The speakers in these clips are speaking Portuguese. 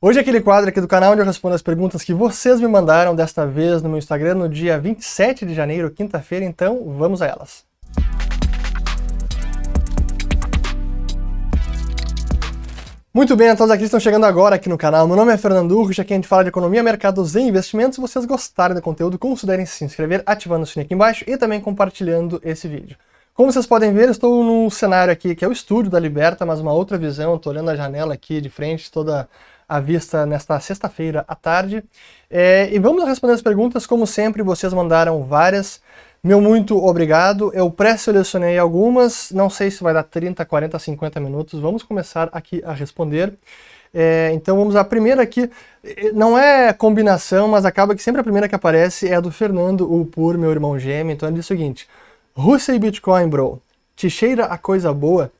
Hoje é aquele quadro aqui do canal onde eu respondo as perguntas que vocês me mandaram, desta vez no meu Instagram, no dia 27 de janeiro, quinta-feira, então vamos a elas. Muito bem, a todos aqui estão chegando agora aqui no canal. Meu nome é Fernando Urge, aqui a gente fala de economia, mercados e investimentos. Se vocês gostarem do conteúdo, considerem se inscrever, ativando o sininho aqui embaixo e também compartilhando esse vídeo. Como vocês podem ver, estou num cenário aqui que é o estúdio da Liberta, mas uma outra visão, estou olhando a janela aqui de frente, toda à vista nesta sexta-feira à tarde. É, e vamos responder as perguntas, como sempre, vocês mandaram várias. Meu muito obrigado. Eu pré-selecionei algumas, não sei se vai dar 30, 40, 50 minutos. Vamos começar aqui a responder. É, então vamos à primeira aqui. Não é combinação, mas acaba que sempre a primeira que aparece é a do Fernando o Pur, meu irmão gêmeo. Então ele diz o seguinte: Rússia e Bitcoin, bro. Te cheira a coisa boa?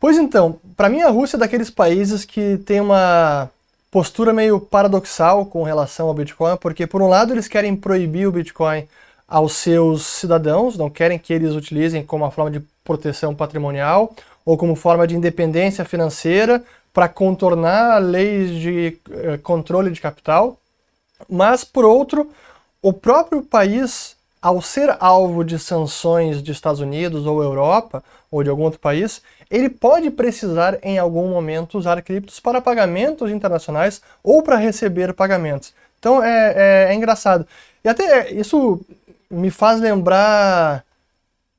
Pois então, para mim a Rússia é daqueles países que tem uma postura meio paradoxal com relação ao Bitcoin, porque por um lado eles querem proibir o Bitcoin aos seus cidadãos, não querem que eles utilizem como uma forma de proteção patrimonial ou como forma de independência financeira para contornar leis de eh, controle de capital, mas por outro, o próprio país ao ser alvo de sanções de Estados Unidos ou Europa ou de algum outro país, ele pode precisar em algum momento usar criptos para pagamentos internacionais ou para receber pagamentos. Então é, é, é engraçado. E até isso me faz lembrar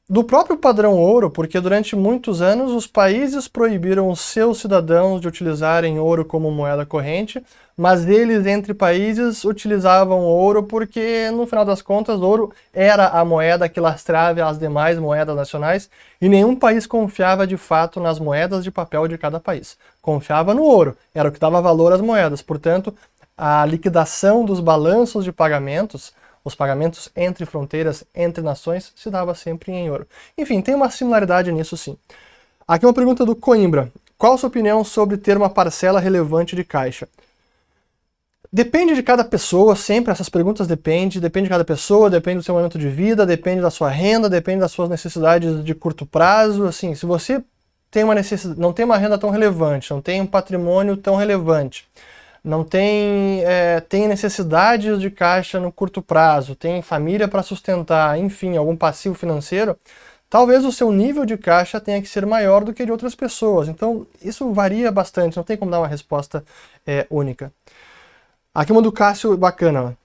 do próprio padrão ouro, porque durante muitos anos os países proibiram os seus cidadãos de utilizarem ouro como moeda corrente, mas eles entre países utilizavam ouro porque no final das contas ouro era a moeda que lastrava as demais moedas nacionais e nenhum país confiava de fato nas moedas de papel de cada país. Confiava no ouro, era o que dava valor às moedas. Portanto, a liquidação dos balanços de pagamentos os pagamentos entre fronteiras, entre nações, se dava sempre em ouro. Enfim, tem uma similaridade nisso sim. Aqui uma pergunta do Coimbra. Qual a sua opinião sobre ter uma parcela relevante de caixa? Depende de cada pessoa, sempre essas perguntas depende, depende de cada pessoa, depende do seu momento de vida, depende da sua renda, depende das suas necessidades de curto prazo, assim, se você tem uma necessidade, não tem uma renda tão relevante, não tem um patrimônio tão relevante, não tem, é, tem necessidades de caixa no curto prazo, tem família para sustentar, enfim, algum passivo financeiro, talvez o seu nível de caixa tenha que ser maior do que de outras pessoas. Então, isso varia bastante, não tem como dar uma resposta é, única. Aqui uma do Cássio bacana.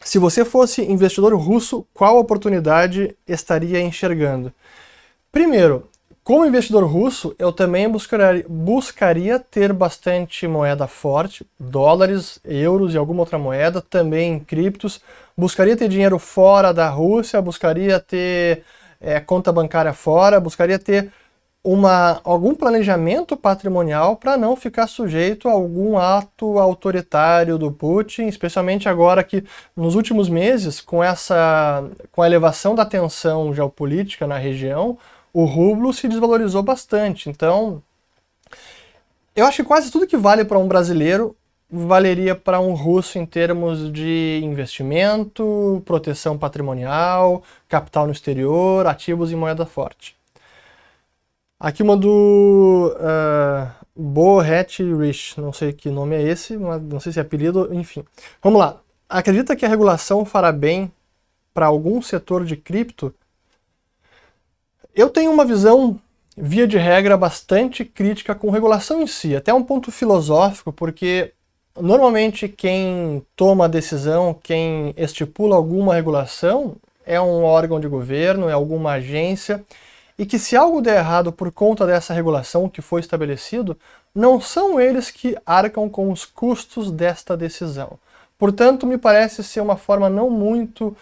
Se você fosse investidor russo, qual oportunidade estaria enxergando? Primeiro, como investidor russo, eu também buscaria, ter bastante moeda forte, dólares, euros e alguma outra moeda, também criptos. Buscaria ter dinheiro fora da Rússia, buscaria ter é, conta bancária fora, buscaria ter uma, algum planejamento patrimonial para não ficar sujeito a algum ato autoritário do Putin, especialmente agora que nos últimos meses, com essa com a elevação da tensão geopolítica na região, o rublo se desvalorizou bastante. Então, eu acho que quase tudo que vale para um brasileiro valeria para um russo em termos de investimento, proteção patrimonial, capital no exterior, ativos em moeda forte. Aqui uma do uh, ah, Bohet Rich, não sei que nome é esse, não sei se é apelido, enfim. Vamos lá. Acredita que a regulação fará bem para algum setor de cripto eu tenho uma visão, via de regra, bastante crítica com regulação em si, até um ponto filosófico, porque normalmente quem toma a decisão, quem estipula alguma regulação, é um órgão de governo, é alguma agência, e que se algo der errado por conta dessa regulação que foi estabelecido, não são eles que arcam com os custos desta decisão. Portanto, me parece ser uma forma não muito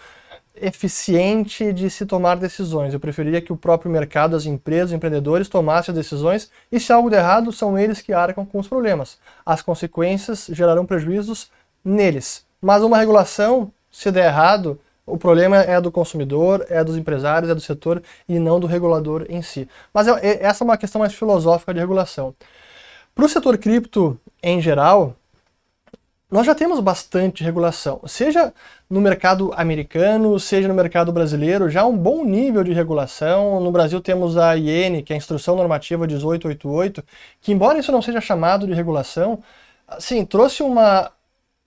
eficiente de se tomar decisões. Eu preferiria que o próprio mercado, as empresas, os empreendedores tomassem as decisões e se algo der errado, são eles que arcam com os problemas. As consequências gerarão prejuízos neles. Mas uma regulação, se der errado, o problema é do consumidor, é dos empresários, é do setor e não do regulador em si. Mas é, é, essa é uma questão mais filosófica de regulação. Para o setor cripto em geral, nós já temos bastante regulação, seja no mercado americano, seja no mercado brasileiro, já um bom nível de regulação. No Brasil temos a IN, que é a Instrução Normativa 1888, que embora isso não seja chamado de regulação, assim, trouxe uma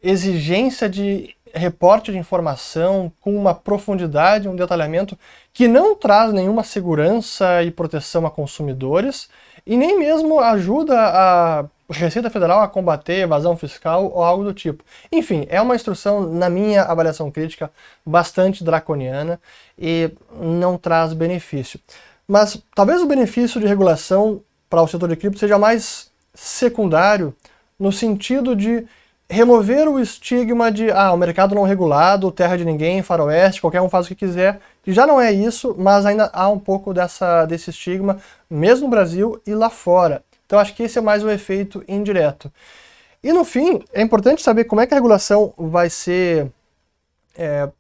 exigência de reporte de informação com uma profundidade, um detalhamento que não traz nenhuma segurança e proteção a consumidores e nem mesmo ajuda a Receita Federal a combater evasão fiscal ou algo do tipo. Enfim, é uma instrução, na minha avaliação crítica, bastante draconiana e não traz benefício. Mas talvez o benefício de regulação para o setor de cripto seja mais secundário, no sentido de remover o estigma de ah, o mercado não regulado, terra de ninguém, faroeste, qualquer um faz o que quiser, que já não é isso, mas ainda há um pouco dessa, desse estigma, mesmo no Brasil e lá fora. Então acho que esse é mais um efeito indireto. E no fim, é importante saber como é que a regulação vai ser é,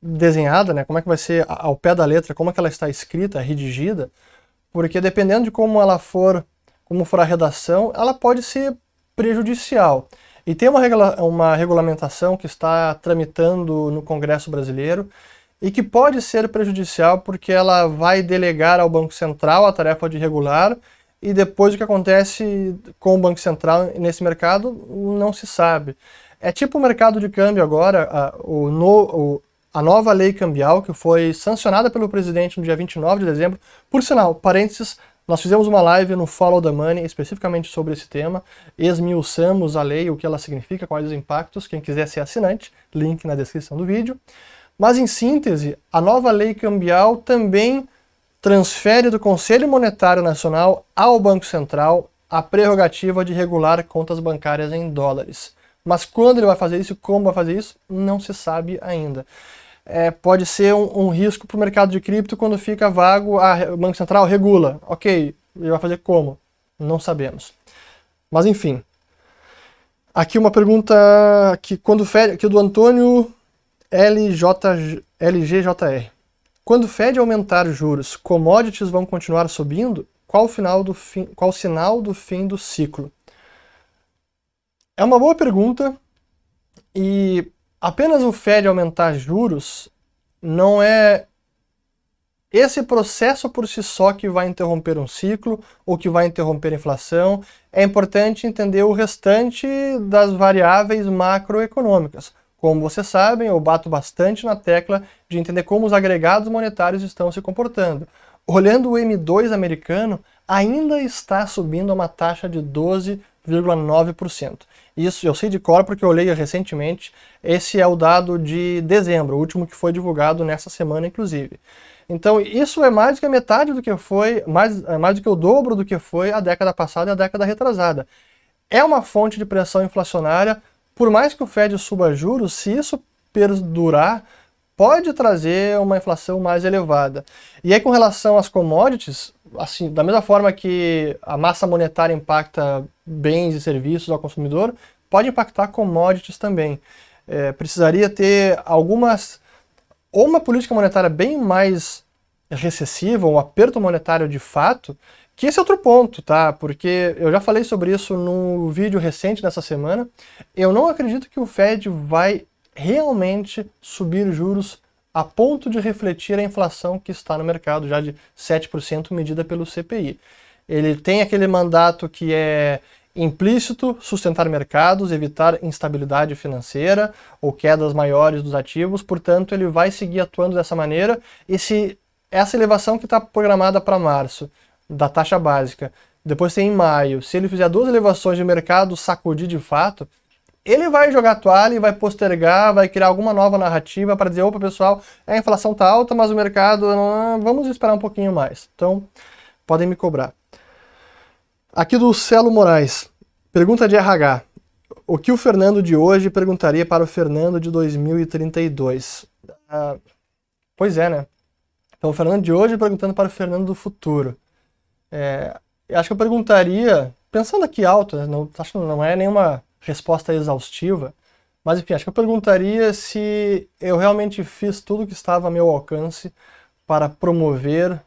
desenhada, né? como é que vai ser ao pé da letra, como é que ela está escrita, redigida, porque dependendo de como ela for, como for a redação, ela pode ser prejudicial. E tem uma, regula uma regulamentação que está tramitando no Congresso Brasileiro e que pode ser prejudicial porque ela vai delegar ao Banco Central a tarefa de regular e depois o que acontece com o Banco Central nesse mercado não se sabe. É tipo o mercado de câmbio agora, a, o, no, o, a nova lei cambial que foi sancionada pelo presidente no dia 29 de dezembro. Por sinal, parênteses, nós fizemos uma live no Follow the Money especificamente sobre esse tema, esmiuçamos a lei, o que ela significa, quais os impactos. Quem quiser ser assinante, link na descrição do vídeo. Mas em síntese, a nova lei cambial também transfere do Conselho Monetário Nacional ao Banco Central a prerrogativa de regular contas bancárias em dólares. Mas quando ele vai fazer isso, e como vai fazer isso, não se sabe ainda. É, pode ser um, um risco para o mercado de cripto quando fica vago, a, o Banco Central regula. Ok, ele vai fazer como? Não sabemos. Mas enfim. Aqui uma pergunta que quando fere, que do Antônio LJ, LGJR. Quando o Fed aumentar juros, commodities vão continuar subindo? Qual o, final do fim, qual sinal do fim do ciclo? É uma boa pergunta e apenas o Fed aumentar juros não é esse processo por si só que vai interromper um ciclo ou que vai interromper a inflação, é importante entender o restante das variáveis macroeconômicas. Como vocês sabem, eu bato bastante na tecla de entender como os agregados monetários estão se comportando. Olhando o M2 americano, ainda está subindo a uma taxa de 12,9%. Isso eu sei de cor porque eu olhei recentemente. Esse é o dado de dezembro, o último que foi divulgado nessa semana, inclusive. Então, isso é mais do que a metade do que foi, mais, é mais do que o dobro do que foi a década passada e a década retrasada. É uma fonte de pressão inflacionária por mais que o Fed suba juros, se isso perdurar, pode trazer uma inflação mais elevada. E aí, com relação às commodities, assim, da mesma forma que a massa monetária impacta bens e serviços ao consumidor, pode impactar commodities também. É, precisaria ter algumas. ou uma política monetária bem mais recessiva, um aperto monetário de fato, que esse é outro ponto, tá? Porque eu já falei sobre isso num vídeo recente dessa semana. Eu não acredito que o Fed vai realmente subir juros a ponto de refletir a inflação que está no mercado, já de 7% medida pelo CPI. Ele tem aquele mandato que é implícito sustentar mercados, evitar instabilidade financeira ou quedas maiores dos ativos, portanto, ele vai seguir atuando dessa maneira. E se essa elevação que está programada para março da taxa básica, depois tem em maio, se ele fizer duas elevações de mercado, sacudir de fato, ele vai jogar toalha e vai postergar, vai criar alguma nova narrativa para dizer, opa pessoal, a inflação tá alta, mas o mercado, ah, vamos esperar um pouquinho mais. Então, podem me cobrar. Aqui do Celo Moraes, pergunta de RH. O que o Fernando de hoje perguntaria para o Fernando de 2032? Ah, pois é, né? Então, o Fernando de hoje perguntando para o Fernando do futuro. É, acho que eu perguntaria, pensando aqui alto, né, não, acho que não é nenhuma resposta exaustiva, mas enfim, acho que eu perguntaria se eu realmente fiz tudo que estava a meu alcance para promover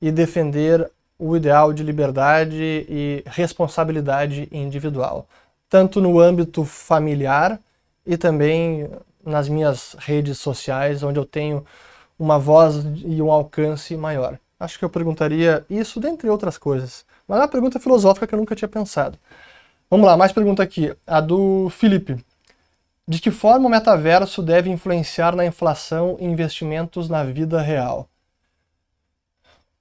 e defender o ideal de liberdade e responsabilidade individual, tanto no âmbito familiar e também nas minhas redes sociais, onde eu tenho uma voz e um alcance maior. Acho que eu perguntaria isso, dentre outras coisas. Mas é uma pergunta filosófica que eu nunca tinha pensado. Vamos lá, mais pergunta aqui. A do Felipe. De que forma o metaverso deve influenciar na inflação e investimentos na vida real?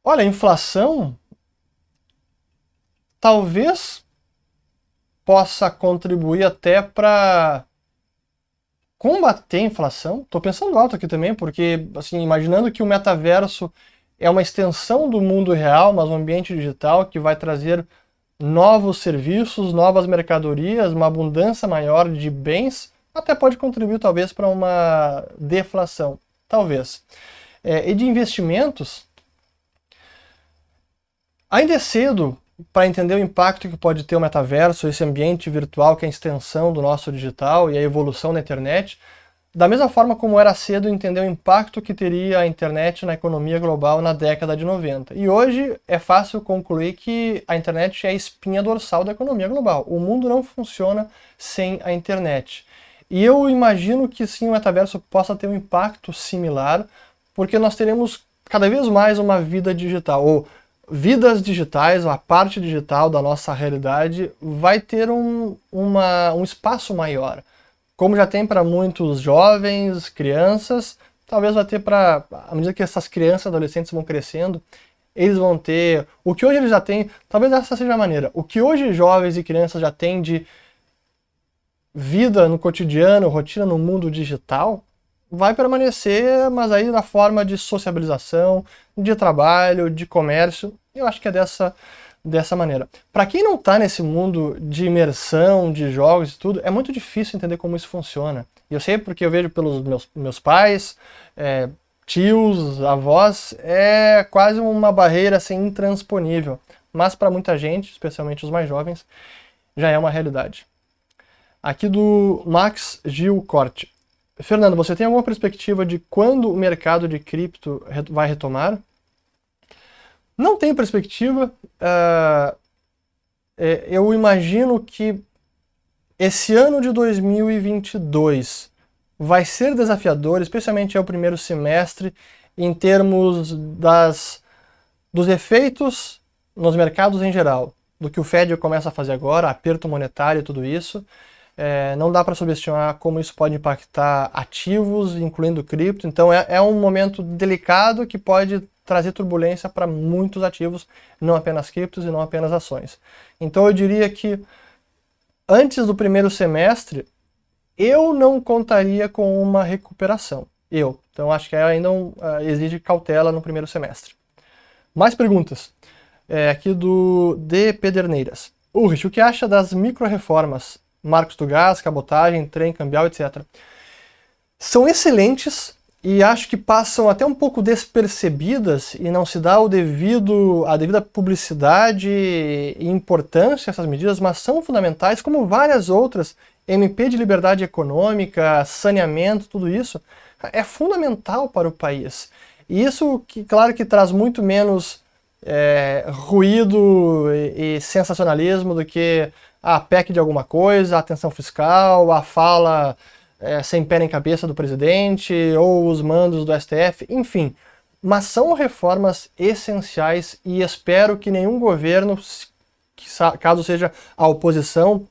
Olha, a inflação talvez possa contribuir até para combater a inflação. Estou pensando alto aqui também, porque assim, imaginando que o metaverso é uma extensão do mundo real, mas um ambiente digital que vai trazer novos serviços, novas mercadorias, uma abundância maior de bens, até pode contribuir talvez para uma deflação, talvez. É, e de investimentos, ainda é cedo para entender o impacto que pode ter o metaverso, esse ambiente virtual que é a extensão do nosso digital e a evolução da internet, da mesma forma como era cedo entender o impacto que teria a internet na economia global na década de 90. E hoje é fácil concluir que a internet é a espinha dorsal da economia global. O mundo não funciona sem a internet. E eu imagino que sim, o metaverso possa ter um impacto similar, porque nós teremos cada vez mais uma vida digital, ou vidas digitais, a parte digital da nossa realidade vai ter um, uma, um espaço maior. Como já tem para muitos jovens, crianças, talvez vai ter para, à medida que essas crianças, adolescentes vão crescendo, eles vão ter, o que hoje eles já têm, talvez essa seja a maneira, o que hoje jovens e crianças já têm de vida no cotidiano, rotina no mundo digital, vai permanecer, mas aí na forma de sociabilização, de trabalho, de comércio, eu acho que é dessa dessa maneira. Para quem não está nesse mundo de imersão, de jogos e tudo, é muito difícil entender como isso funciona. E eu sei porque eu vejo pelos meus, meus pais, é, tios, avós, é quase uma barreira assim, intransponível. Mas para muita gente, especialmente os mais jovens, já é uma realidade. Aqui do Max Gil Corte. Fernando, você tem alguma perspectiva de quando o mercado de cripto vai retomar? Não tem perspectiva. Uh, eu imagino que esse ano de 2022 vai ser desafiador, especialmente é o primeiro semestre, em termos das, dos efeitos nos mercados em geral, do que o Fed começa a fazer agora, aperto monetário e tudo isso. É, não dá para subestimar como isso pode impactar ativos, incluindo cripto. Então é, é um momento delicado que pode trazer turbulência para muitos ativos, não apenas criptos e não apenas ações. Então eu diria que antes do primeiro semestre, eu não contaria com uma recuperação. Eu. Então acho que ainda uh, exige cautela no primeiro semestre. Mais perguntas. É, aqui do D. Pederneiras. Ulrich, o que acha das micro-reformas? Marcos do gás, cabotagem, trem cambial, etc. São excelentes e acho que passam até um pouco despercebidas e não se dá o devido a devida publicidade e importância a essas medidas, mas são fundamentais como várias outras, MP de liberdade econômica, saneamento, tudo isso é fundamental para o país. E isso que claro que traz muito menos é, ruído e, e sensacionalismo do que a PEC de alguma coisa, a atenção fiscal, a fala é, sem pé nem cabeça do presidente ou os mandos do STF, enfim. Mas são reformas essenciais e espero que nenhum governo, caso seja a oposição,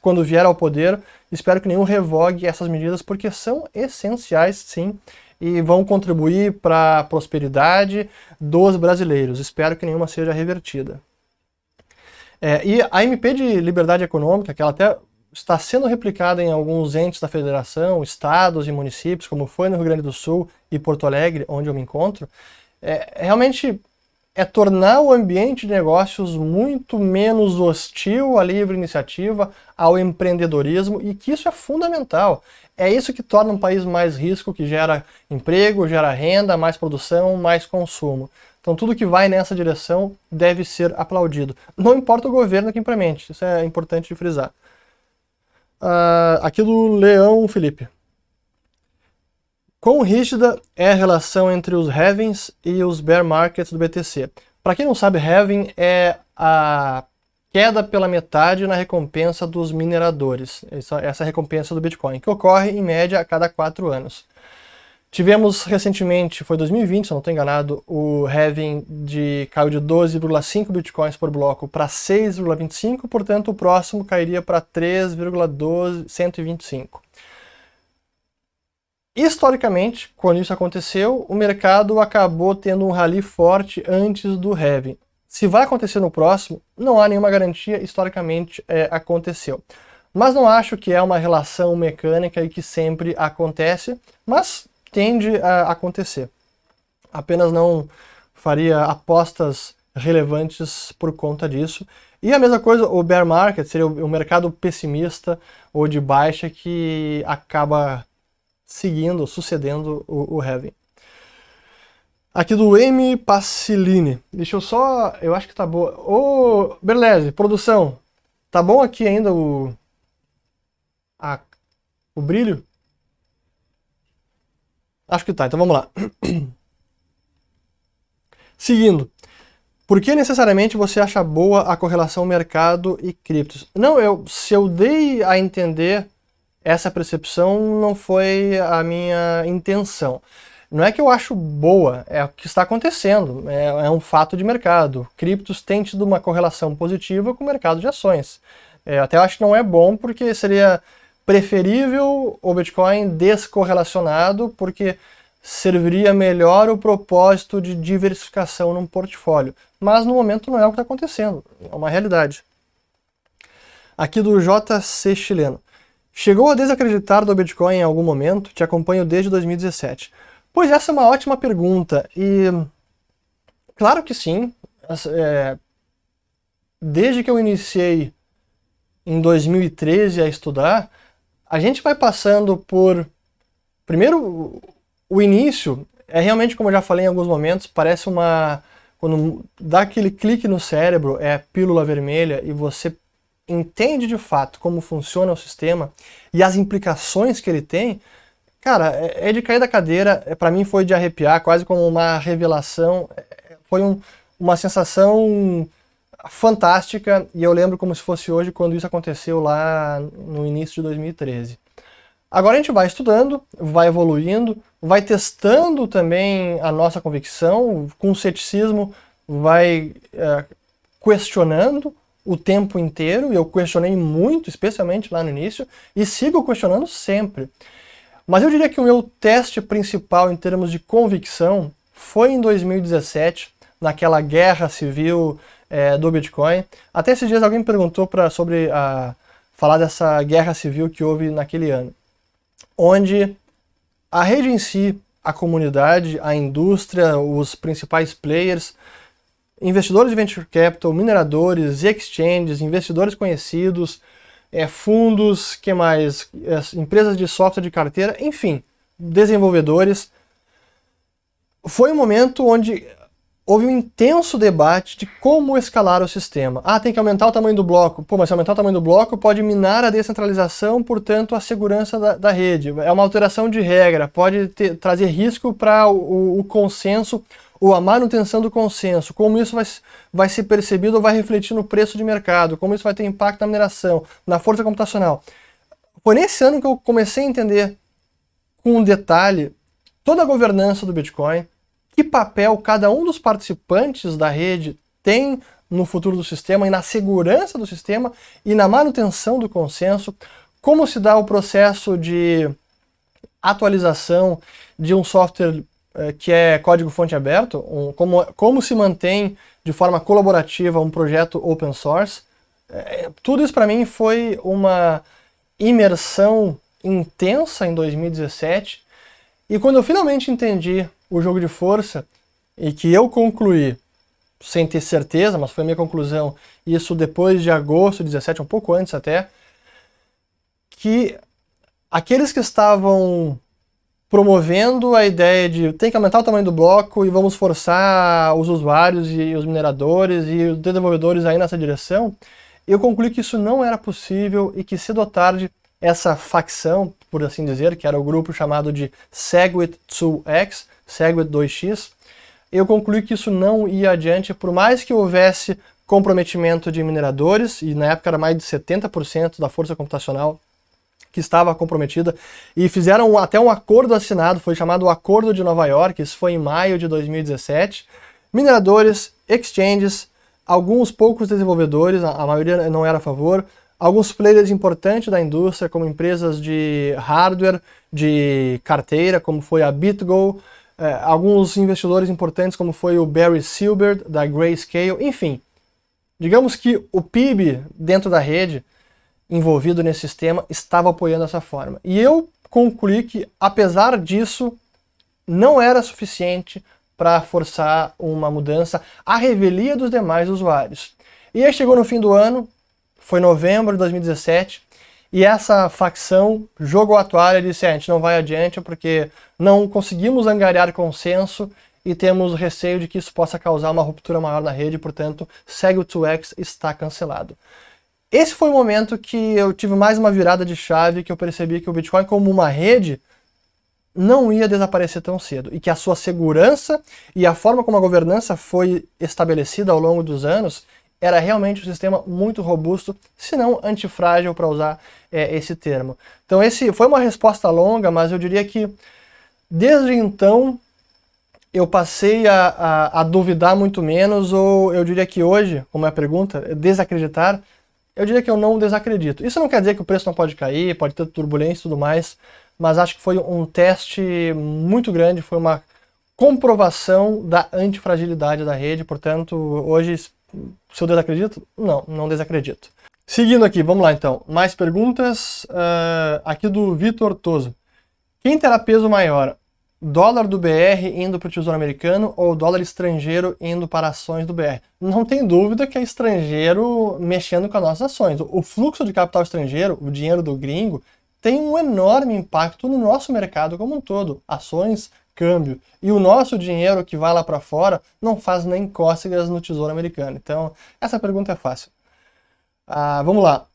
quando vier ao poder, espero que nenhum revogue essas medidas, porque são essenciais, sim, e vão contribuir para a prosperidade dos brasileiros. Espero que nenhuma seja revertida. É, e a MP de Liberdade Econômica, que ela até está sendo replicada em alguns entes da federação, estados e municípios, como foi no Rio Grande do Sul e Porto Alegre, onde eu me encontro, é, realmente é tornar o ambiente de negócios muito menos hostil à livre iniciativa, ao empreendedorismo, e que isso é fundamental. É isso que torna um país mais risco, que gera emprego, gera renda, mais produção, mais consumo. Então tudo que vai nessa direção deve ser aplaudido. Não importa o governo que implemente, isso é importante de frisar. Uh, aqui do Leão Felipe. Quão rígida é a relação entre os Heavens e os Bear Markets do BTC? Para quem não sabe, Heaven é a queda pela metade na recompensa dos mineradores. Essa, essa é a recompensa do Bitcoin, que ocorre em média a cada quatro anos. Tivemos recentemente, foi 2020, se não estou enganado, o halving de, caiu de 12,5 bitcoins por bloco para 6,25, portanto o próximo cairia para 3,125. Historicamente, quando isso aconteceu, o mercado acabou tendo um rally forte antes do halving. Se vai acontecer no próximo, não há nenhuma garantia, historicamente é, aconteceu. Mas não acho que é uma relação mecânica e que sempre acontece, mas tende a acontecer. Apenas não faria apostas relevantes por conta disso. E a mesma coisa, o bear market seria o mercado pessimista ou de baixa que acaba seguindo, sucedendo o, o heavy. Aqui do M. Passilini. Deixa eu só. Eu acho que tá boa. Ô, Berlese, produção. Tá bom aqui ainda o. A, o brilho? Acho que tá, então vamos lá. Seguindo. Por que necessariamente você acha boa a correlação mercado e criptos? Não, eu, se eu dei a entender essa percepção, não foi a minha intenção. Não é que eu acho boa, é o que está acontecendo, é, é um fato de mercado. Criptos têm tido uma correlação positiva com o mercado de ações. É, até acho que não é bom, porque seria preferível o Bitcoin descorrelacionado, porque serviria melhor o propósito de diversificação num portfólio. Mas no momento não é o que está acontecendo, é uma realidade. Aqui do JC chileno. Chegou a desacreditar do Bitcoin em algum momento? Te acompanho desde 2017. Pois essa é uma ótima pergunta e claro que sim. É, desde que eu iniciei em 2013 a estudar, a gente vai passando por. Primeiro, o início é realmente, como eu já falei em alguns momentos, parece uma. Quando dá aquele clique no cérebro, é pílula vermelha, e você entende de fato como funciona o sistema e as implicações que ele tem, cara, é, é de cair da cadeira. É, para mim foi de arrepiar, quase como uma revelação. É, foi um, uma sensação fantástica e eu lembro como se fosse hoje quando isso aconteceu lá no início de 2013. Agora a gente vai estudando, vai evoluindo, vai testando também a nossa convicção, com ceticismo, vai é, questionando o tempo inteiro, e eu questionei muito, especialmente lá no início, e sigo questionando sempre. Mas eu diria que o meu teste principal em termos de convicção foi em 2017, naquela guerra civil é, do Bitcoin. Até esses dias alguém me perguntou pra, sobre a, falar dessa guerra civil que houve naquele ano, onde a rede em si, a comunidade, a indústria, os principais players, investidores de venture capital, mineradores, exchanges, investidores conhecidos, é, fundos, que mais, é, empresas de software de carteira, enfim, desenvolvedores. Foi um momento onde houve um intenso debate de como escalar o sistema. Ah, tem que aumentar o tamanho do bloco. Pô, mas se aumentar o tamanho do bloco, pode minar a descentralização, portanto, a segurança da, da rede. É uma alteração de regra, pode ter, trazer risco para o, o, consenso ou a manutenção do consenso. Como isso vai, vai ser percebido ou vai refletir no preço de mercado, como isso vai ter impacto na mineração, na força computacional. Foi nesse ano que eu comecei a entender com um detalhe toda a governança do Bitcoin, que papel cada um dos participantes da rede tem no futuro do sistema e na segurança do sistema e na manutenção do consenso, como se dá o processo de atualização de um software eh, que é código-fonte aberto, um, como, como se mantém de forma colaborativa um projeto open source. Eh, tudo isso para mim foi uma imersão intensa em 2017 e quando eu finalmente entendi o jogo de força e que eu concluí sem ter certeza, mas foi a minha conclusão, isso depois de agosto de 17, um pouco antes até, que aqueles que estavam promovendo a ideia de tem que aumentar o tamanho do bloco e vamos forçar os usuários e os mineradores e os desenvolvedores aí nessa direção, eu concluí que isso não era possível e que cedo ou tarde essa facção, por assim dizer, que era o grupo chamado de Segwit 2X, SegWit é 2x, eu concluí que isso não ia adiante, por mais que houvesse comprometimento de mineradores, e na época era mais de 70% da força computacional que estava comprometida, e fizeram até um acordo assinado, foi chamado o Acordo de Nova York, isso foi em maio de 2017. Mineradores, exchanges, alguns poucos desenvolvedores, a maioria não era a favor, alguns players importantes da indústria, como empresas de hardware, de carteira, como foi a BitGo, é, alguns investidores importantes, como foi o Barry Silbert, da Grayscale, enfim. Digamos que o PIB dentro da rede envolvido nesse sistema estava apoiando essa forma. E eu concluí que, apesar disso, não era suficiente para forçar uma mudança à revelia dos demais usuários. E aí chegou no fim do ano, foi novembro de 2017, e essa facção jogou a toalha e disse: é, a gente não vai adiante porque não conseguimos angariar consenso e temos receio de que isso possa causar uma ruptura maior na rede, portanto, segue o 2x, está cancelado. Esse foi o momento que eu tive mais uma virada de chave, que eu percebi que o Bitcoin, como uma rede, não ia desaparecer tão cedo e que a sua segurança e a forma como a governança foi estabelecida ao longo dos anos era realmente um sistema muito robusto, se não antifrágil, para usar é, esse termo. Então, esse foi uma resposta longa, mas eu diria que desde então eu passei a, a, a, duvidar muito menos, ou eu diria que hoje, como é a pergunta, é desacreditar, eu diria que eu não desacredito. Isso não quer dizer que o preço não pode cair, pode ter turbulência e tudo mais, mas acho que foi um teste muito grande, foi uma comprovação da antifragilidade da rede, portanto, hoje se eu desacredito? Não, não desacredito. Seguindo aqui, vamos lá então. Mais perguntas. Uh, aqui do Vitor Toso. Quem terá peso maior? Dólar do BR indo para o Tesouro Americano ou dólar estrangeiro indo para ações do BR? Não tem dúvida que é estrangeiro mexendo com as nossas ações. O fluxo de capital estrangeiro, o dinheiro do gringo, tem um enorme impacto no nosso mercado como um todo. Ações câmbio. E o nosso dinheiro que vai lá para fora não faz nem cócegas no Tesouro Americano. Então, essa pergunta é fácil. Ah, vamos lá.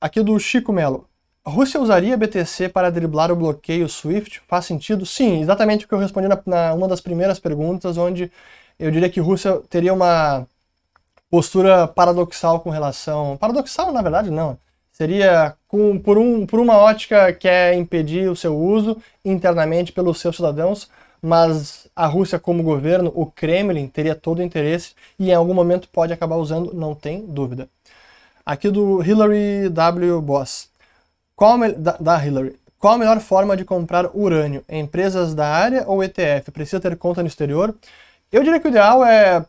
Aqui do Chico Melo. A Rússia usaria BTC para driblar o bloqueio SWIFT? Faz sentido? Sim, exatamente o que eu respondi na, na uma das primeiras perguntas, onde eu diria que Rússia teria uma postura paradoxal com relação. Paradoxal, na verdade, não Seria com, por, um, por uma ótica que é impedir o seu uso internamente pelos seus cidadãos, mas a Rússia como governo, o Kremlin, teria todo o interesse e em algum momento pode acabar usando, não tem dúvida. Aqui do Hillary W. Boss. Qual da, da Hillary. Qual a melhor forma de comprar urânio? Empresas da área ou ETF? Precisa ter conta no exterior? Eu diria que o ideal é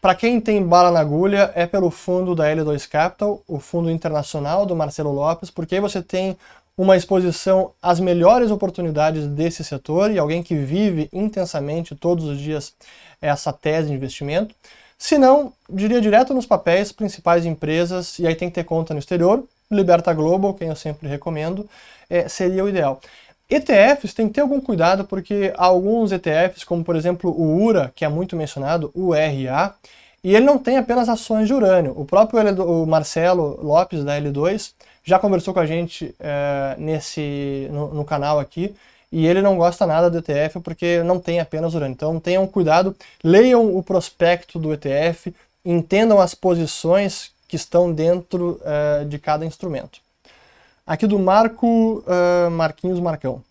para quem tem bala na agulha, é pelo fundo da L2 Capital, o fundo internacional do Marcelo Lopes, porque aí você tem uma exposição às melhores oportunidades desse setor e alguém que vive intensamente todos os dias essa tese de investimento. Se não, diria direto nos papéis, principais empresas, e aí tem que ter conta no exterior. Liberta Global, quem eu sempre recomendo, é, seria o ideal. ETFs tem que ter algum cuidado porque alguns ETFs, como por exemplo o URA, que é muito mencionado, o RA, e ele não tem apenas ações de urânio. O próprio L2, o Marcelo Lopes da L2 já conversou com a gente é, nesse no, no, canal aqui e ele não gosta nada do ETF porque não tem apenas urânio. Então tenham cuidado, leiam o prospecto do ETF, entendam as posições que estão dentro é, de cada instrumento. Aqui do Marco uh, Marquinhos Marcão.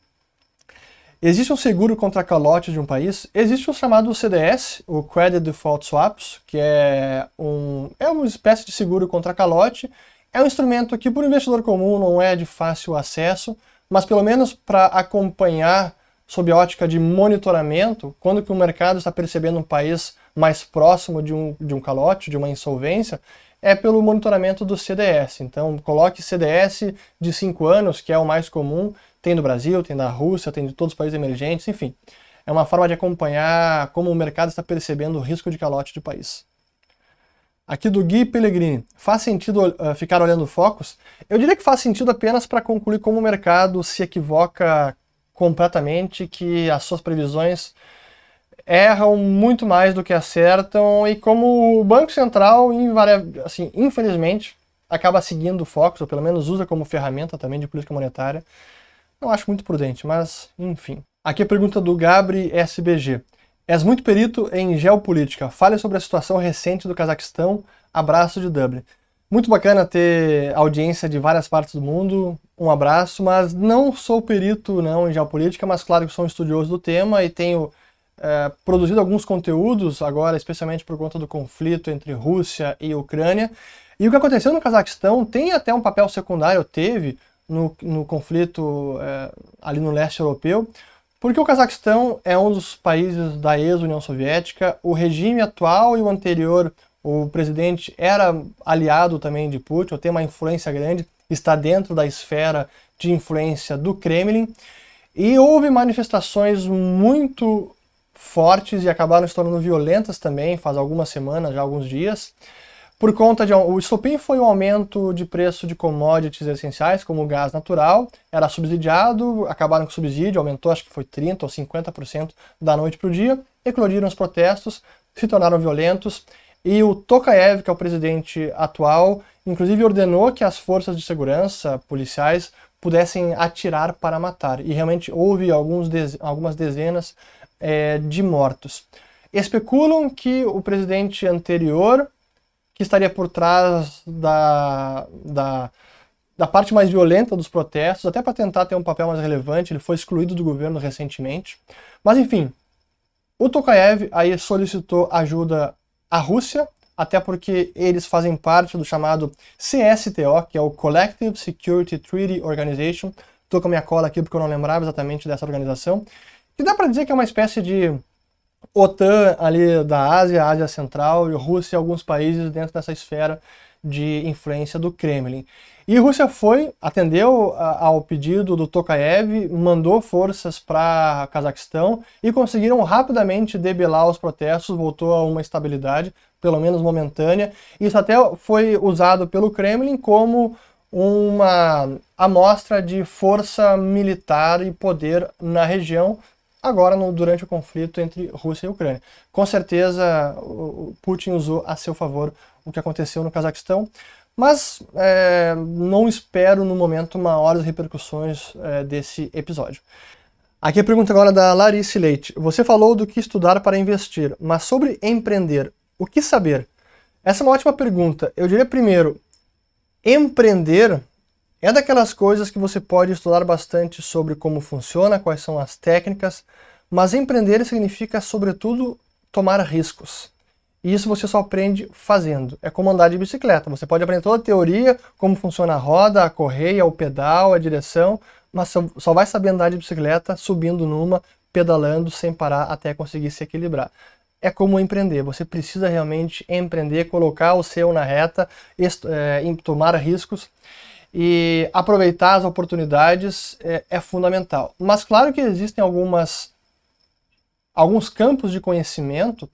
Existe um seguro contra calote de um país? Existe o chamado CDS, o Credit Default Swaps, que é, um, é uma espécie de seguro contra calote. É um instrumento que, para o investidor comum, não é de fácil acesso, mas pelo menos para acompanhar sob a ótica de monitoramento, quando que o mercado está percebendo um país mais próximo de um, de um calote, de uma insolvência, é pelo monitoramento do CDS. Então, coloque CDS de 5 anos, que é o mais comum, tem no Brasil, tem na Rússia, tem de todos os países emergentes, enfim. É uma forma de acompanhar como o mercado está percebendo o risco de calote do país. Aqui do Gui Pellegrini. Faz sentido uh, ficar olhando focos? Eu diria que faz sentido apenas para concluir como o mercado se equivoca completamente, que as suas previsões erram muito mais do que acertam e como o Banco Central, assim, infelizmente, acaba seguindo o Fox, ou pelo menos usa como ferramenta também de política monetária, não acho muito prudente, mas enfim. Aqui a pergunta do Gabri SBG. És muito perito em geopolítica. Fale sobre a situação recente do Cazaquistão. Abraço de Dublin. Muito bacana ter audiência de várias partes do mundo. Um abraço, mas não sou perito não em geopolítica, mas claro que sou um estudioso do tema e tenho é, produzido alguns conteúdos agora, especialmente por conta do conflito entre Rússia e Ucrânia. E o que aconteceu no Cazaquistão tem até um papel secundário, teve, no, no conflito é, ali no leste europeu, porque o Cazaquistão é um dos países da ex-União Soviética, o regime atual e o anterior, o presidente era aliado também de Putin, ou tem uma influência grande, está dentro da esfera de influência do Kremlin, e houve manifestações muito fortes e acabaram se tornando violentas também, faz algumas semanas, já alguns dias. Por conta de. O estopim foi um aumento de preço de commodities essenciais, como o gás natural, era subsidiado, acabaram com o subsídio, aumentou, acho que foi 30% ou 50% da noite para o dia, eclodiram os protestos, se tornaram violentos, e o Tokayev, que é o presidente atual, inclusive ordenou que as forças de segurança, policiais, pudessem atirar para matar. E realmente houve alguns, algumas dezenas é, de mortos. Especulam que o presidente anterior, que estaria por trás da, da, da parte mais violenta dos protestos, até para tentar ter um papel mais relevante, ele foi excluído do governo recentemente. Mas enfim, o Tokayev aí solicitou ajuda à Rússia, até porque eles fazem parte do chamado CSTO, que é o Collective Security Treaty Organization. Estou com a minha cola aqui porque eu não lembrava exatamente dessa organização que dá para dizer que é uma espécie de OTAN ali da Ásia, Ásia Central, Rússia e alguns países dentro dessa esfera de influência do Kremlin. E Rússia foi, atendeu ao pedido do Tokayev, mandou forças para Cazaquistão e conseguiram rapidamente debelar os protestos, voltou a uma estabilidade, pelo menos momentânea. Isso até foi usado pelo Kremlin como uma amostra de força militar e poder na região, agora no, durante o conflito entre Rússia e Ucrânia. Com certeza, o, o Putin usou a seu favor o que aconteceu no Cazaquistão, mas é, não espero no momento maiores repercussões é, desse episódio. Aqui a pergunta agora da Larice Leite. Você falou do que estudar para investir, mas sobre empreender, o que saber? Essa é uma ótima pergunta. Eu diria primeiro, empreender é daquelas coisas que você pode estudar bastante sobre como funciona, quais são as técnicas, mas empreender significa, sobretudo, tomar riscos. E isso você só aprende fazendo. É como andar de bicicleta. Você pode aprender toda a teoria, como funciona a roda, a correia, o pedal, a direção, mas só vai saber andar de bicicleta subindo numa, pedalando sem parar até conseguir se equilibrar. É como empreender. Você precisa realmente empreender, colocar o seu na reta, é, tomar riscos e aproveitar as oportunidades é, é fundamental. Mas claro que existem algumas alguns campos de conhecimento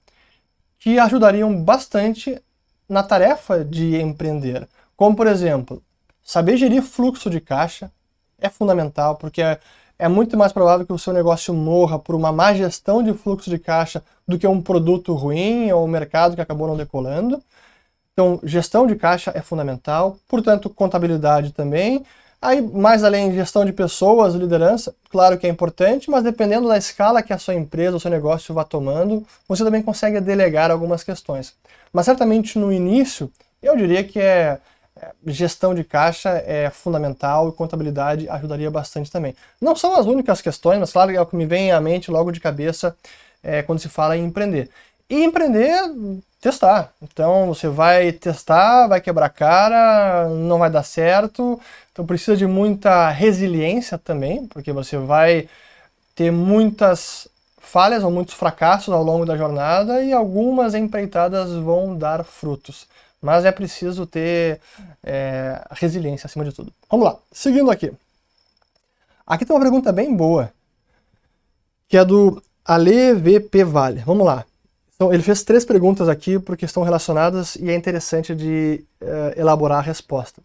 que ajudariam bastante na tarefa de empreender. Como, por exemplo, saber gerir fluxo de caixa é fundamental, porque é, é, muito mais provável que o seu negócio morra por uma má gestão de fluxo de caixa do que um produto ruim ou um mercado que acabou não decolando. Então, gestão de caixa é fundamental, portanto, contabilidade também. Aí, mais além de gestão de pessoas, liderança, claro que é importante, mas dependendo da escala que a sua empresa, o seu negócio vá tomando, você também consegue delegar algumas questões. Mas certamente no início, eu diria que é, é gestão de caixa é fundamental e contabilidade ajudaria bastante também. Não são as únicas questões, mas claro que é o que me vem à mente logo de cabeça é, quando se fala em empreender. E empreender, testar. Então você vai testar, vai quebrar cara, não vai dar certo. Então precisa de muita resiliência também, porque você vai ter muitas falhas ou muitos fracassos ao longo da jornada e algumas empreitadas vão dar frutos. Mas é preciso ter é, resiliência acima de tudo. Vamos lá, seguindo aqui. Aqui tem uma pergunta bem boa, que é do Ale VP Vale. Vamos lá. Então, ele fez três perguntas aqui porque estão relacionadas e é interessante de uh, elaborar a resposta.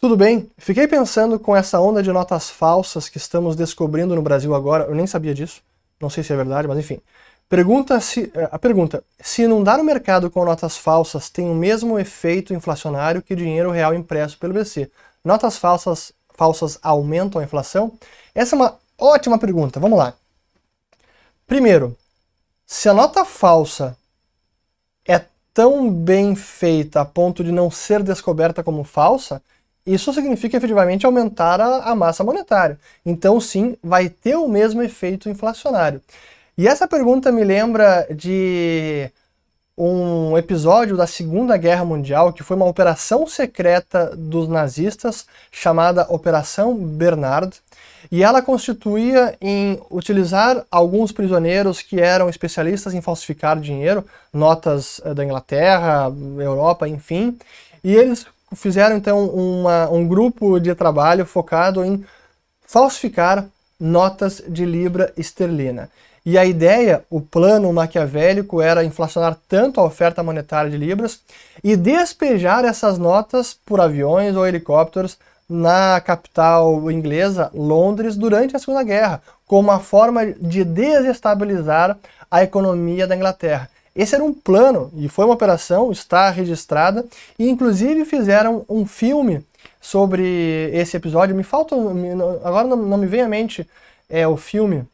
Tudo bem, fiquei pensando com essa onda de notas falsas que estamos descobrindo no Brasil agora, eu nem sabia disso, não sei se é verdade, mas enfim. Pergunta se, eh, a pergunta: se inundar o mercado com notas falsas tem o mesmo efeito inflacionário que dinheiro real impresso pelo BC? Notas falsas, falsas aumentam a inflação? Essa é uma ótima pergunta. Vamos lá. Primeiro, se a nota falsa é tão bem feita a ponto de não ser descoberta como falsa, isso significa efetivamente aumentar a, a massa monetária. Então, sim, vai ter o mesmo efeito inflacionário. E essa pergunta me lembra de um episódio da Segunda Guerra Mundial, que foi uma operação secreta dos nazistas chamada Operação Bernard, e ela constituía em utilizar alguns prisioneiros que eram especialistas em falsificar dinheiro, notas eh, da Inglaterra, Europa, enfim. E eles fizeram então uma, um grupo de trabalho focado em falsificar notas de libra esterlina. E a ideia, o plano maquiavélico era inflacionar tanto a oferta monetária de libras e despejar essas notas por aviões ou helicópteros na capital inglesa, Londres, durante a Segunda Guerra, como uma forma de desestabilizar a economia da Inglaterra. Esse era um plano e foi uma operação, está registrada, e inclusive fizeram um filme sobre esse episódio. Me falta. Agora não, não me vem à mente é, o filme.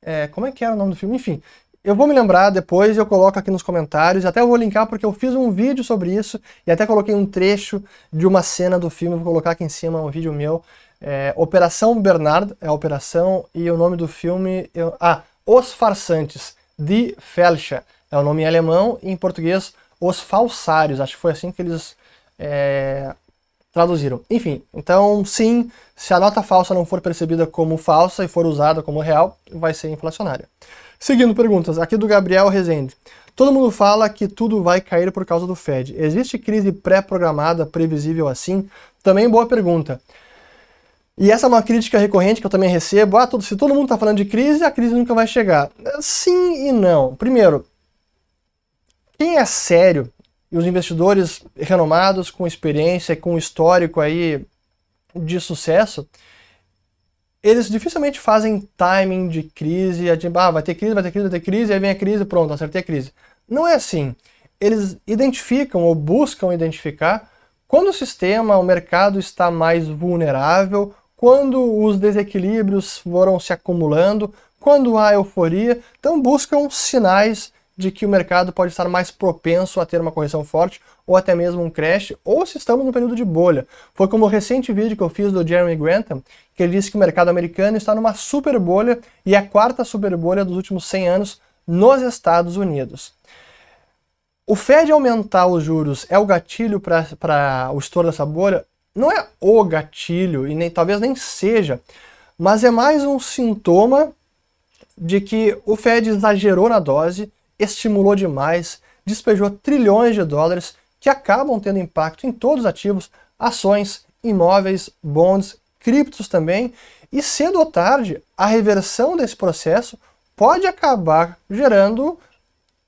É, como é que era o nome do filme? Enfim, eu vou me lembrar depois, eu coloco aqui nos comentários, até eu vou linkar porque eu fiz um vídeo sobre isso e até coloquei um trecho de uma cena do filme, vou colocar aqui em cima um vídeo meu. É, operação Bernard é a operação e o nome do filme... Eu, ah, Os Farsantes, de Felscha. É o nome em alemão e em português Os Falsários, acho que foi assim que eles... É, traduziram. Enfim, então sim, se a nota falsa não for percebida como falsa e for usada como real, vai ser inflacionária. Seguindo perguntas, aqui do Gabriel Rezende. Todo mundo fala que tudo vai cair por causa do Fed. Existe crise pré-programada, previsível assim? Também boa pergunta. E essa é uma crítica recorrente que eu também recebo. Ah, se todo mundo está falando de crise, a crise nunca vai chegar. Sim e não. Primeiro, quem é sério e os investidores renomados, com experiência e com histórico aí de sucesso, eles dificilmente fazem timing de crise, é tipo, ah, vai ter crise, vai ter crise, vai ter crise, aí vem a crise, pronto, acertei a crise. Não é assim. Eles identificam ou buscam identificar quando o sistema, o mercado está mais vulnerável, quando os desequilíbrios foram se acumulando, quando há euforia, então buscam sinais de que o mercado pode estar mais propenso a ter uma correção forte ou até mesmo um crash, ou se estamos no período de bolha. Foi como o recente vídeo que eu fiz do Jeremy Grantham, que ele disse que o mercado americano está numa super bolha e é a quarta super bolha dos últimos 100 anos nos Estados Unidos. O Fed aumentar os juros é o gatilho para o estouro dessa bolha? Não é o gatilho, e nem, talvez nem seja, mas é mais um sintoma de que o Fed exagerou na dose, estimulou demais, despejou trilhões de dólares que acabam tendo impacto em todos os ativos, ações, imóveis, bonds, criptos também, e cedo ou tarde a reversão desse processo pode acabar gerando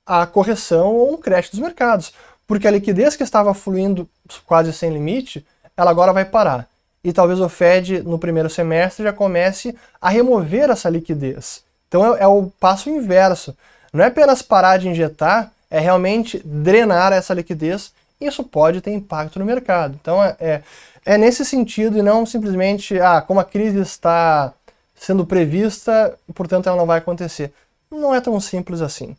a correção ou um crédito dos mercados, porque a liquidez que estava fluindo quase sem limite, ela agora vai parar. E talvez o Fed, no primeiro semestre, já comece a remover essa liquidez. Então é, é o passo inverso. Não é apenas parar de injetar, é realmente drenar essa liquidez isso pode ter impacto no mercado. Então é, é, é nesse sentido e não simplesmente, ah, como a crise está sendo prevista, portanto ela não vai acontecer. Não é tão simples assim.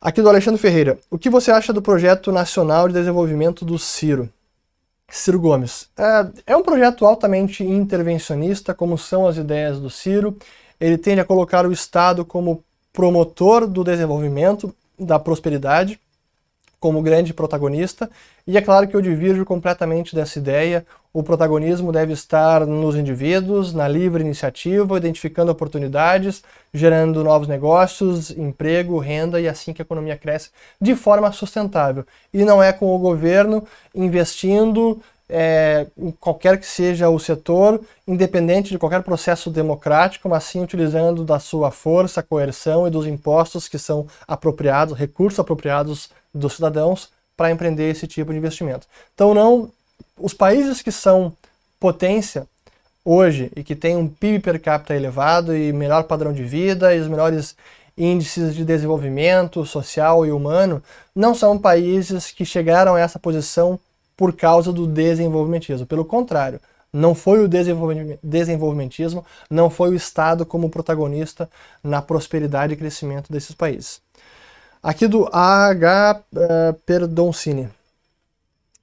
Aqui do Alexandre Ferreira. O que você acha do projeto nacional de desenvolvimento do Ciro? Ciro Gomes. É, é um projeto altamente intervencionista, como são as ideias do Ciro. Ele tende a colocar o Estado como promotor do desenvolvimento, da prosperidade, como grande protagonista, e é claro que eu divirjo completamente dessa ideia. O protagonismo deve estar nos indivíduos, na livre iniciativa, identificando oportunidades, gerando novos negócios, emprego, renda e é assim que a economia cresce de forma sustentável. E não é com o governo investindo é, em qualquer que seja o setor, independente de qualquer processo democrático, mas sim utilizando da sua força, coerção e dos impostos que são apropriados, recursos apropriados dos cidadãos para empreender esse tipo de investimento. Então, não os países que são potência hoje e que têm um PIB per capita elevado e melhor padrão de vida e os melhores índices de desenvolvimento social e humano, não são países que chegaram a essa posição por causa do desenvolvimentismo. Pelo contrário, não foi o desenvolvimentismo, não foi o Estado como protagonista na prosperidade e crescimento desses países. Aqui do A.H. Eh, Perdoncini.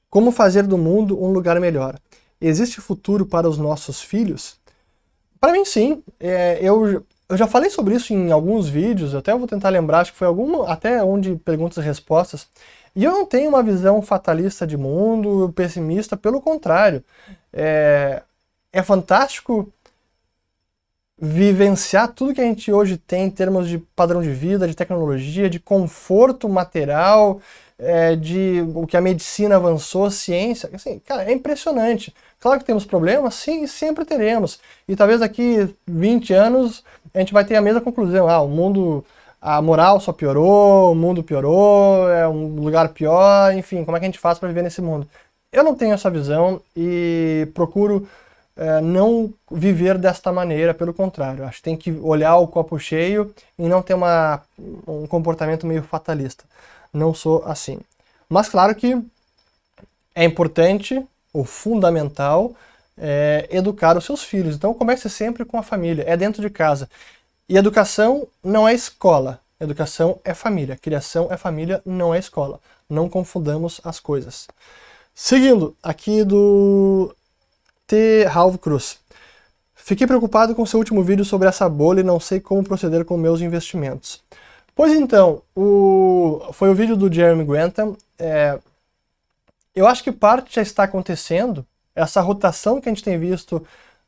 Como fazer do mundo um lugar melhor? Existe futuro para os nossos filhos? Para mim, sim. É, eu, eu já falei sobre isso em alguns vídeos, até vou tentar lembrar, acho que foi alguma, até onde perguntas e respostas. E eu não tenho uma visão fatalista de mundo, pessimista, pelo contrário. É, é fantástico vivenciar tudo que a gente hoje tem em termos de padrão de vida, de tecnologia, de conforto material, é, de o que a medicina avançou, ciência, assim, cara, é impressionante. Claro que temos problemas, sim, sempre teremos. E talvez daqui 20 anos a gente vai ter a mesma conclusão. Ah, o mundo, a moral só piorou, o mundo piorou, é um lugar pior, enfim, como é que a gente faz para viver nesse mundo? Eu não tenho essa visão e procuro é, não viver desta maneira, pelo contrário, acho que tem que olhar o copo cheio e não ter uma, um comportamento meio fatalista. Não sou assim. Mas claro que é importante, o fundamental, é, educar os seus filhos. Então comece sempre com a família, é dentro de casa. E educação não é escola, educação é família. Criação é família, não é escola. Não confundamos as coisas. Seguindo, aqui do T. Halvo Cruz. Fiquei preocupado com seu último vídeo sobre essa bolha e não sei como proceder com meus investimentos. Pois então, o... foi o vídeo do Jeremy Grantham. É... Eu acho que parte já está acontecendo. Essa rotação que a gente tem visto,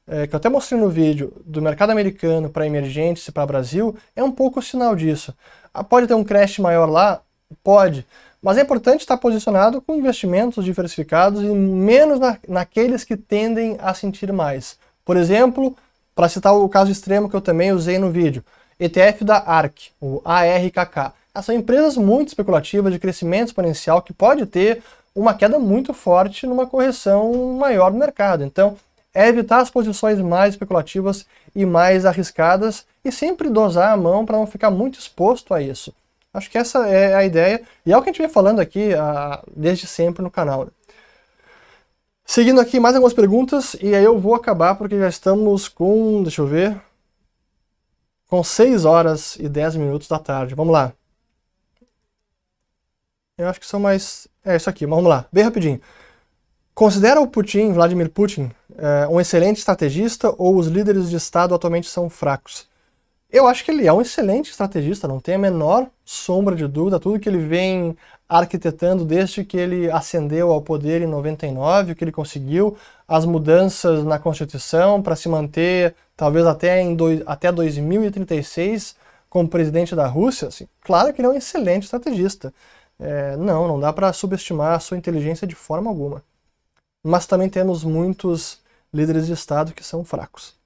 é, que eu até mostrei no vídeo, do mercado americano para emergentes e para Brasil, é um pouco sinal disso. Ah, pode ter um crash maior lá? Pode. Mas é importante estar posicionado com investimentos diversificados e menos na, naqueles que tendem a sentir mais. Por exemplo, para citar o caso extremo que eu também usei no vídeo, ETF da ARC, o ARKK. são empresas muito especulativas de crescimento exponencial que pode ter uma queda muito forte numa correção maior no mercado. Então, é evitar as posições mais especulativas e mais arriscadas e sempre dosar a mão para não ficar muito exposto a isso. Acho que essa é a ideia e é o que a gente vem falando aqui ah, desde sempre no canal. Né? Seguindo aqui mais algumas perguntas e aí eu vou acabar porque já estamos com, deixa eu ver, com 6 horas e 10 minutos da tarde. Vamos lá. Eu acho que são mais. É isso aqui, Mas vamos lá, bem rapidinho. Considera o Putin, Vladimir Putin, eh, um excelente estrategista ou os líderes de Estado atualmente são fracos? Eu acho que ele é um excelente estrategista, não tem a menor sombra de dúvida. Tudo que ele vem arquitetando desde que ele ascendeu ao poder em 99, o que ele conseguiu, as mudanças na Constituição para se manter talvez até, em dois, até 2036 como presidente da Rússia, assim, claro que ele é um excelente estrategista. É, não, não dá para subestimar a sua inteligência de forma alguma. Mas também temos muitos líderes de Estado que são fracos.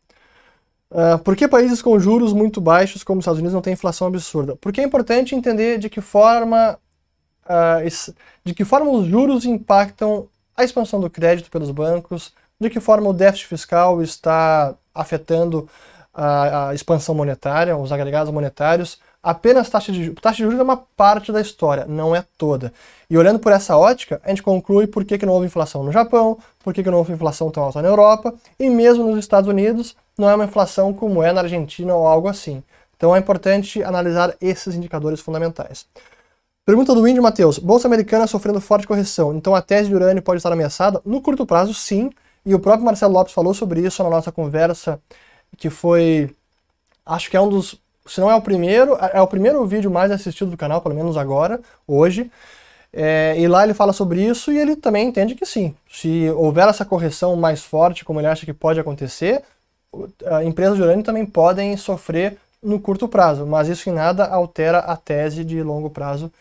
Uh, por que países com juros muito baixos, como os Estados Unidos, não têm inflação absurda? Porque é importante entender de que forma, uh, de que forma os juros impactam a expansão do crédito pelos bancos, de que forma o déficit fiscal está afetando a, a expansão monetária, os agregados monetários, apenas taxa de juros. Taxa de juros é uma parte da história, não é toda. E olhando por essa ótica, a gente conclui por que, que não houve inflação no Japão, por que, que não houve inflação tão alta na Europa, e mesmo nos Estados Unidos, não é uma inflação como é na Argentina ou algo assim. Então é importante analisar esses indicadores fundamentais. Pergunta do Índio Matheus. Bolsa americana sofrendo forte correção, então a tese de urânio pode estar ameaçada? No curto prazo, sim. E o próprio Marcelo Lopes falou sobre isso na nossa conversa, que foi. Acho que é um dos se não é o primeiro, é, é o primeiro vídeo mais assistido do canal, pelo menos agora, hoje. É, e lá ele fala sobre isso e ele também entende que sim. Se houver essa correção mais forte, como ele acha que pode acontecer, empresas de urânio também podem sofrer no curto prazo, mas isso em nada altera a tese de longo prazo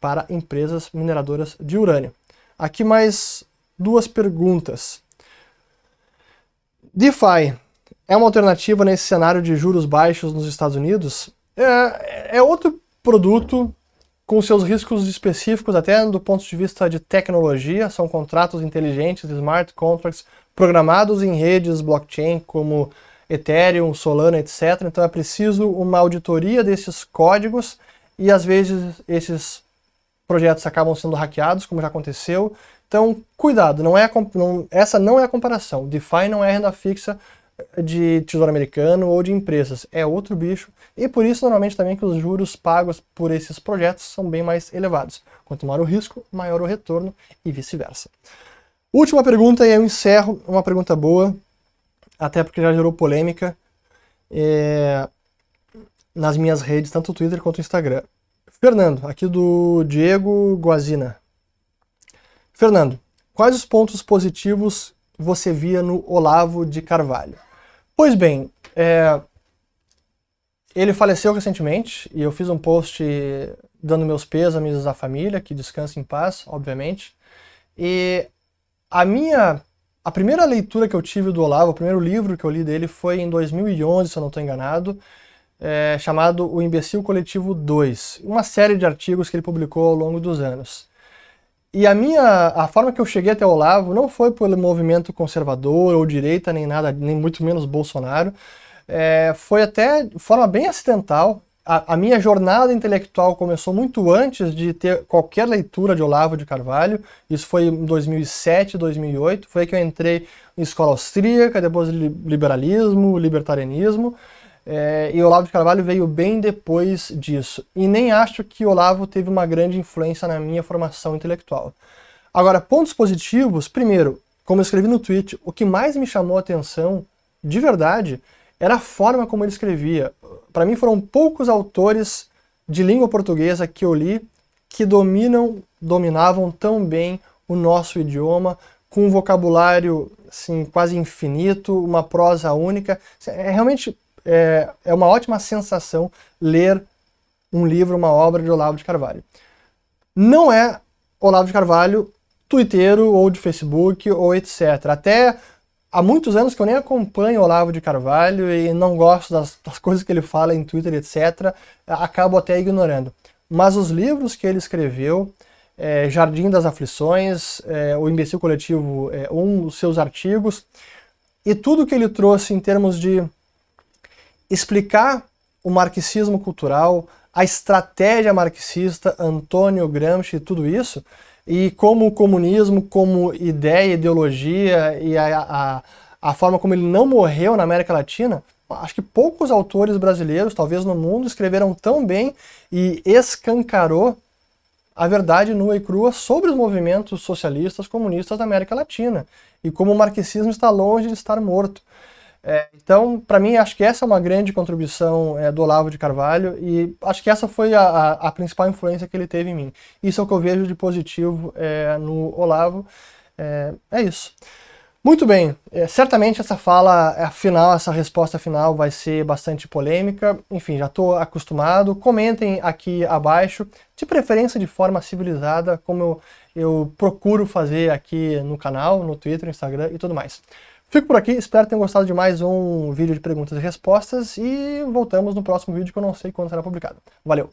para empresas mineradoras de urânio. Aqui mais duas perguntas. DeFi é uma alternativa nesse cenário de juros baixos nos Estados Unidos? É, é outro produto com seus riscos específicos, até do ponto de vista de tecnologia. São contratos inteligentes, smart contracts, programados em redes blockchain como Ethereum, Solana, etc. Então é preciso uma auditoria desses códigos e às vezes esses projetos acabam sendo hackeados, como já aconteceu. Então, cuidado, não é a, não, essa não é a comparação. DeFi não é renda fixa, de tesouro americano ou de empresas. É outro bicho e por isso normalmente também que os juros pagos por esses projetos são bem mais elevados. Quanto maior o risco, maior o retorno e vice-versa. Última pergunta e eu encerro, uma pergunta boa, até porque já gerou polêmica é, nas minhas redes, tanto o Twitter quanto o Instagram. Fernando, aqui do Diego Guazina. Fernando, quais os pontos positivos você via no Olavo de Carvalho? Pois bem, é, ele faleceu recentemente e eu fiz um post dando meus pêsames à família, que descansa em paz, obviamente. E a minha a primeira leitura que eu tive do Olavo, o primeiro livro que eu li dele foi em 2011, se eu não estou enganado, é, chamado O Imbecil Coletivo 2, uma série de artigos que ele publicou ao longo dos anos. E a minha, a forma que eu cheguei até o Olavo não foi pelo movimento conservador ou direita, nem nada, nem muito menos Bolsonaro. É, foi até de forma bem acidental. A, a, minha jornada intelectual começou muito antes de ter qualquer leitura de Olavo de Carvalho. Isso foi em 2007, 2008. Foi aí que eu entrei em escola austríaca, depois liberalismo, libertarianismo. É, e Olavo de Carvalho veio bem depois disso. E nem acho que Olavo teve uma grande influência na minha formação intelectual. Agora, pontos positivos. Primeiro, como eu escrevi no tweet, o que mais me chamou a atenção, de verdade, era a forma como ele escrevia. Para mim, foram poucos autores de língua portuguesa que eu li que dominam, dominavam tão bem o nosso idioma, com um vocabulário assim, quase infinito, uma prosa única. É realmente é, é uma ótima sensação ler um livro, uma obra de Olavo de Carvalho. Não é Olavo de Carvalho Twittero ou de Facebook ou etc. Até há muitos anos que eu nem acompanho Olavo de Carvalho e não gosto das, das coisas que ele fala em Twitter, etc. Acabo até ignorando. Mas os livros que ele escreveu, é, Jardim das Aflições, é, O Imbecil Coletivo, é, um dos seus artigos, e tudo que ele trouxe em termos de explicar o marxismo cultural, a estratégia marxista, Antônio Gramsci, tudo isso, e como o comunismo, como ideia, ideologia e a, a, a forma como ele não morreu na América Latina, acho que poucos autores brasileiros, talvez no mundo, escreveram tão bem e escancarou a verdade nua e crua sobre os movimentos socialistas comunistas da América Latina e como o marxismo está longe de estar morto. É, então, para mim, acho que essa é uma grande contribuição é, do Olavo de Carvalho e acho que essa foi a, a, a, principal influência que ele teve em mim. Isso é o que eu vejo de positivo é, no Olavo. É, é isso. Muito bem, é, certamente essa fala final, essa resposta final vai ser bastante polêmica. Enfim, já estou acostumado. Comentem aqui abaixo, de preferência de forma civilizada, como eu, eu procuro fazer aqui no canal, no Twitter, Instagram e tudo mais. Fico por aqui, espero que tenham gostado de mais um vídeo de perguntas e respostas e voltamos no próximo vídeo que eu não sei quando será publicado. Valeu!